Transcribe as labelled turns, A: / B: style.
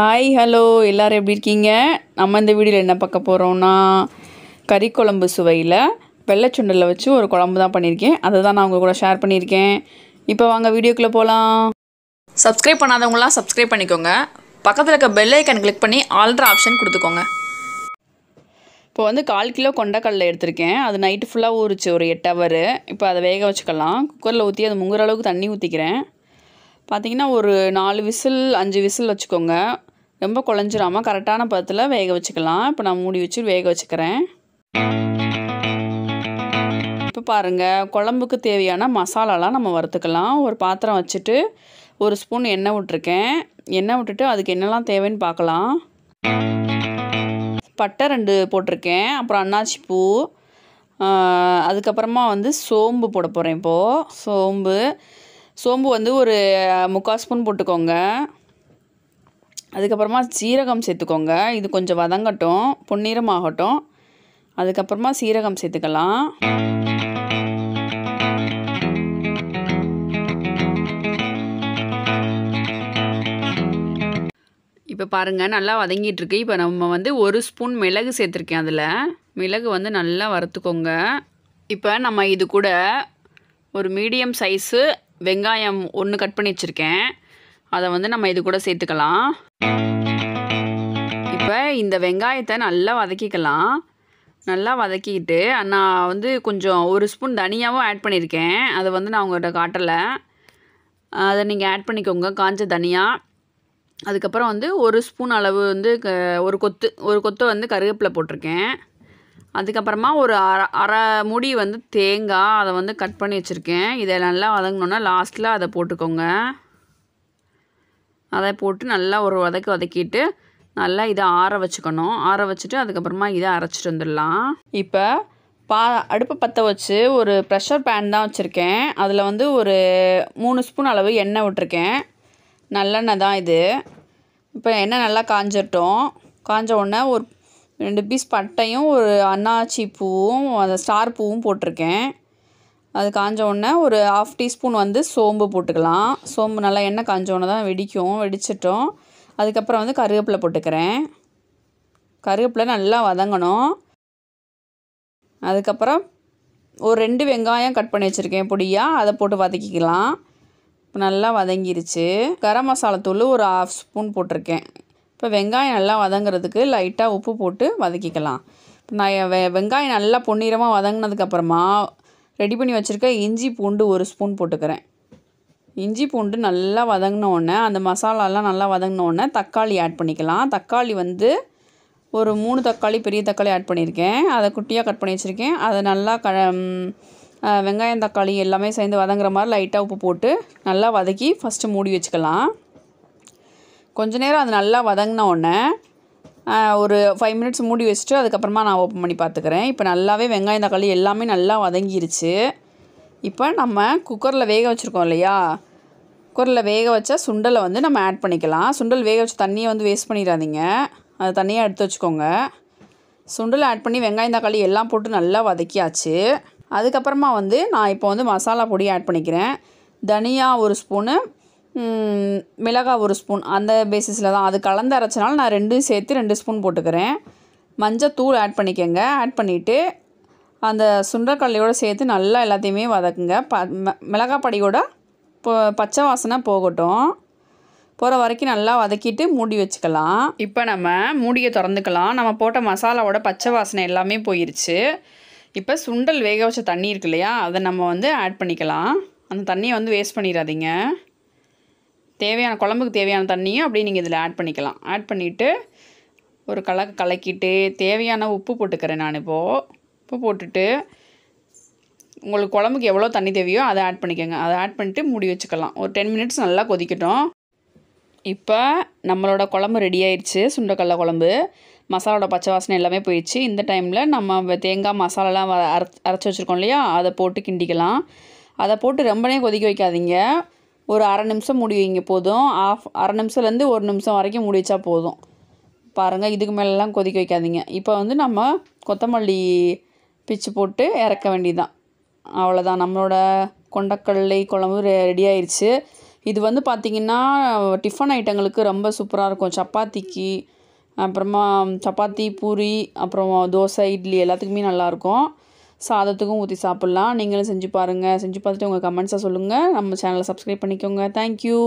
A: hi hello எல்லோரும் எப்படி இருக்கீங்க நம்ம இந்த வீடியோவில் என்ன பார்க்க போகிறோம்னா கறி குழம்பு சுவையில் வெள்ளைச்சுண்டலை வச்சு ஒரு குழம்பு தான் பண்ணியிருக்கேன் அதை தான் நான் உங்கள் கூட ஷேர் பண்ணியிருக்கேன் இப்போ வாங்க வீடியோக்குள்ளே போகலாம் சப்ஸ்கிரைப் பண்ணாதவங்களாம் சப்ஸ்கிரைப் பண்ணிக்கோங்க பக்கத்தில் இருக்க பெல் ஐக்கன் கிளிக் பண்ணி ஆல்ட்ரா ஆப்ஷன் கொடுத்துக்கோங்க இப்போ வந்து கால் கிலோ கொண்டக்கடலை எடுத்திருக்கேன் அது நைட்டு ஃபுல்லாக ஊறிச்சு ஒரு எட்டு ஹவர் இப்போ அதை வேக வச்சுக்கலாம் குக்கரில் ஊற்றி அது முங்குற அளவுக்கு தண்ணி ஊற்றிக்கிறேன் பார்த்திங்கன்னா ஒரு நாலு விசில் அஞ்சு விசில் வச்சுக்கோங்க ரொம்ப குழஞ்சிராமல் கரெக்டான பதத்தில் வேக வச்சுக்கலாம் இப்போ நான் மூடி வச்சு வேக வச்சுக்கிறேன் இப்போ பாருங்கள் குழம்புக்கு தேவையான மசாலாலாம் நம்ம வறுத்துக்கலாம் ஒரு பாத்திரம் வச்சுட்டு ஒரு ஸ்பூன் எண்ணெய் விட்டுருக்கேன் எண்ணெய் விட்டுட்டு அதுக்கு என்னெல்லாம் தேவைன்னு பார்க்கலாம் பட்டை ரெண்டு போட்டிருக்கேன் அப்புறம் அன்னாச்சி பூ அதுக்கப்புறமா வந்து சோம்பு போட போகிறேன் இப்போது சோம்பு சோம்பு வந்து ஒரு முக்கால் ஸ்பூன் போட்டுக்கோங்க அதுக்கப்புறமா சீரகம் சேர்த்துக்கோங்க இது கொஞ்சம் வதங்கட்டும் பொன்னிறமாகட்டும் அதுக்கப்புறமா சீரகம் சேர்த்துக்கலாம் இப்போ பாருங்கள் நல்லா வதங்கிட்டுருக்கு இப்போ நம்ம வந்து ஒரு ஸ்பூன் மிளகு சேர்த்துருக்கேன் அதில் மிளகு வந்து நல்லா வறுத்துக்கோங்க இப்போ நம்ம இது கூட ஒரு மீடியம் சைஸு வெங்காயம் ஒன்று கட் பண்ணி வச்சுருக்கேன் அதை வந்து நம்ம இது கூட சேர்த்துக்கலாம் இப்போ இந்த வெங்காயத்தை நல்லா வதக்கிக்கலாம் நல்லா வதக்கிக்கிட்டு நான் வந்து கொஞ்சம் ஒரு ஸ்பூன் தனியாகவும் ஆட் பண்ணியிருக்கேன் அதை வந்து நான் உங்கள்கிட்ட காட்டலை அதை நீங்கள் ஆட் பண்ணிக்கோங்க காஞ்ச தனியாக அதுக்கப்புறம் வந்து ஒரு ஸ்பூன் அளவு வந்து ஒரு கொத்து ஒரு கொத்து வந்து கருவேப்பிலை போட்டிருக்கேன் அதுக்கப்புறமா ஒரு அரை அரை முடி வந்து தேங்காய் அதை வந்து கட் பண்ணி வச்சுருக்கேன் இதை நல்லா வதங்கினோன்னா லாஸ்ட்டில் அதை போட்டுக்கோங்க அதை போட்டு நல்லா ஒரு வதக்கு வதக்கிட்டு நல்லா இதை ஆற வச்சுக்கணும் ஆற வச்சுட்டு அதுக்கப்புறமா இதை அரைச்சிட்டு வந்துடலாம் இப்போ பா அடுப்பை பற்ற வச்சு ஒரு ப்ரெஷர் பேன் தான் வச்சுருக்கேன் அதில் வந்து ஒரு மூணு ஸ்பூன் அளவு எண்ணெய் விட்டுருக்கேன் நல்லெண்ணெய் தான் இது இப்போ எண்ணெய் நல்லா காஞ்சிட்டோம் காஞ்ச உடனே ஒரு ரெண்டு பீஸ் பட்டையும் ஒரு அன்னாச்சி பூவும் அந்த ஸ்டார் பூவும் போட்டிருக்கேன் அது காஞ்ச உடனே ஒரு ஆஃப் டீஸ்பூன் வந்து சோம்பு போட்டுக்கலாம் சோம்பு நல்லா எண்ணெய் காஞ்ச உடனே தான் வெடிக்கும் வெடிச்சிட்டோம் அதுக்கப்புறம் வந்து கருவேப்பிலை போட்டுக்கிறேன் கருவேப்பிலை நல்லா வதங்கணும் அதுக்கப்புறம் ஒரு ரெண்டு வெங்காயம் கட் பண்ணி வச்சுருக்கேன் பொடியாக அதை போட்டு வதக்கிக்கலாம் இப்போ நல்லா வதங்கிருச்சு கரம் மசாலா தூள் ஒரு ஆஃப் ஸ்பூன் போட்டிருக்கேன் இப்போ வெங்காயம் நல்லா வதங்கிறதுக்கு லைட்டாக உப்பு போட்டு வதக்கிக்கலாம் இப்போ நான் வெ வெங்காயம் நல்லா பொன்னிறமாக வதங்கினதுக்கப்புறமா ரெடி பண்ணி வச்சுருக்க இஞ்சி பூண்டு ஒரு ஸ்பூன் போட்டுக்கிறேன் இஞ்சி பூண்டு நல்லா வதங்கினோடனே அந்த மசாலாலாம் நல்லா வதங்கினோடனே தக்காளி ஆட் பண்ணிக்கலாம் தக்காளி வந்து ஒரு மூணு தக்காளி பெரிய தக்காளி ஆட் பண்ணியிருக்கேன் அதை குட்டியாக கட் பண்ணி வச்சுருக்கேன் அதை நல்லா க வெங்காயம் தக்காளி எல்லாமே சேர்ந்து வதங்குற மாதிரி லைட்டாக உப்பு போட்டு நல்லா வதக்கி ஃபஸ்ட்டு மூடி வச்சுக்கலாம் கொஞ்ச நேரம் அது நல்லா வதங்கின உடனே ஒரு ஃபைவ் மினிட்ஸ் மூடி வச்சுட்டு அதுக்கப்புறமா நான் ஓப்பன் பண்ணி பார்த்துக்கிறேன் இப்போ நல்லாவே வெங்காயம் தக்காளி எல்லாமே நல்லா வதங்கிருச்சு இப்போ நம்ம குக்கரில் வேக வச்சுருக்கோம் இல்லையா குக்கரில் வேக வச்சா சுண்டலை வந்து நம்ம ஆட் பண்ணிக்கலாம் சுண்டல் வேக வச்சு தண்ணியை வந்து வேஸ்ட் பண்ணிடாதீங்க அதை தண்ணியாக எடுத்து வச்சுக்கோங்க சுண்டல் ஆட் பண்ணி வெங்காயம் தக்காளி எல்லாம் போட்டு நல்லா வதக்கியாச்சு அதுக்கப்புறமா வந்து நான் இப்போ வந்து மசாலா பொடி ஆட் பண்ணிக்கிறேன் தனியாக ஒரு ஸ்பூனு மிளகாய் ஒரு ஸ்பூன் அந்த பேசிஸில் தான் அது கலந்து அரைச்சனால நான் ரெண்டும் சேர்த்து ரெண்டு ஸ்பூன் போட்டுக்கிறேன் மஞ்சள் தூள் ஆட் பண்ணிக்கோங்க ஆட் பண்ணிவிட்டு அந்த சுண்டக்கல்லையோடு சேர்த்து நல்லா எல்லாத்தையுமே வதக்குங்க ப மிளகாய் படியோட இப்போ பச்சை வாசனை போகட்டும் போகிற வரைக்கும் நல்லா வதக்கிட்டு மூடி வச்சுக்கலாம் இப்போ நம்ம மூடியை திறந்துக்கலாம் நம்ம போட்ட மசாலாவோட பச்சை வாசனை எல்லாமே போயிருச்சு இப்போ சுண்டல் வேக வச்ச தண்ணி இருக்கு இல்லையா அதை நம்ம வந்து ஆட் பண்ணிக்கலாம் அந்த தண்ணியை வந்து வேஸ்ட் பண்ணிடாதீங்க தேவையான குழம்புக்கு தேவையான தண்ணியும் அப்படியே நீங்கள் இதில் ஆட் பண்ணிக்கலாம் ஆட் பண்ணிவிட்டு ஒரு கலக்கு கலக்கிட்டு தேவையான உப்பு போட்டுக்கிறேன் நான் இப்போது உப்பு போட்டுட்டு உங்களுக்கு குழம்புக்கு எவ்வளோ தண்ணி தேவையோ அதை ஆட் பண்ணிக்கோங்க அதை ஆட் பண்ணிவிட்டு மூடி வச்சுக்கலாம் ஒரு டென் மினிட்ஸ் நல்லா கொதிக்கட்டும் இப்போ நம்மளோட குழம்பு ரெடி ஆயிடுச்சு சுண்டக்கடல குழம்பு மசாலோட பச்சை வாசனை எல்லாமே போயிடுச்சு இந்த டைமில் நம்ம தேங்காய் மசாலாலாம் அரைச்சி வச்சுருக்கோம் இல்லையா அதை போட்டு கிண்டிக்கலாம் அதை போட்டு ரொம்பனே கொதிக்க வைக்காதீங்க ஒரு அரை நிமிஷம் முடிவீங்க போதும் ஆஃப் அரை நிமிஷத்துலேருந்து ஒரு நிமிஷம் வரைக்கும் முடிச்சா போதும் பாருங்கள் இதுக்கு மேலெலாம் கொதிக்க வைக்காதீங்க இப்போ வந்து நம்ம கொத்தமல்லி பிச்சு போட்டு இறக்க வேண்டியதுதான் அவ்வளோதான் நம்மளோட கொண்டக்கடலை குழம்பு ரெடி ஆயிடுச்சு இது வந்து பார்த்திங்கன்னா டிஃபன் ஐட்டங்களுக்கு ரொம்ப சூப்பராக இருக்கும் சப்பாத்திக்கு அப்புறமா சப்பாத்தி பூரி அப்புறம் தோசை இட்லி எல்லாத்துக்குமே நல்லாயிருக்கும் சாதத்துக்கும் ஊற்றி சாப்பிட்லாம் நீங்களும் செஞ்சு பாருங்கள் செஞ்சு பார்த்துட்டு உங்கள் கமெண்ட்ஸை சொல்லுங்கள் நம்ம சேனலை சப்ஸ்கிரைப் பண்ணிக்கோங்க தேங்க்யூ